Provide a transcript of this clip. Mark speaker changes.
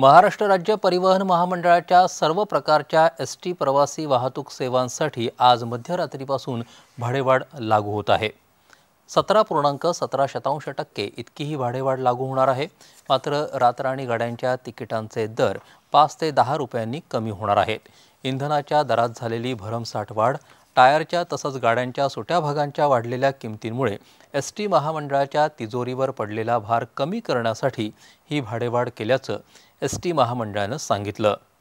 Speaker 1: महाराष्ट्र राज्य परिवहन महामंडळाच्या सर्व प्रकारच्या एस टी प्रवासी वाहतूक सेवांसाठी आज मध्यरात्रीपासून भाडेवाढ लागू होत आहे सतरा पूर्णांक सतरा शतांश टक्के इतकीही भाडेवाढ लागू होणार आहे मात्र रात्र आणि गाड्यांच्या तिकिटांचे दर पाच ते दहा रुपयांनी कमी होणार आहेत इंधनाच्या दरात झालेली भरमसाठ वाढ टायरच्या तसंच गाड्यांच्या सुट्या भागांच्या वाढलेल्या किमतींमुळे एस टी महामंडळाच्या तिजोरीवर पडलेला भार कमी करण्यासाठी ही भाडेवाढ केल्याचं एस टी महामंडळानं सांगितलं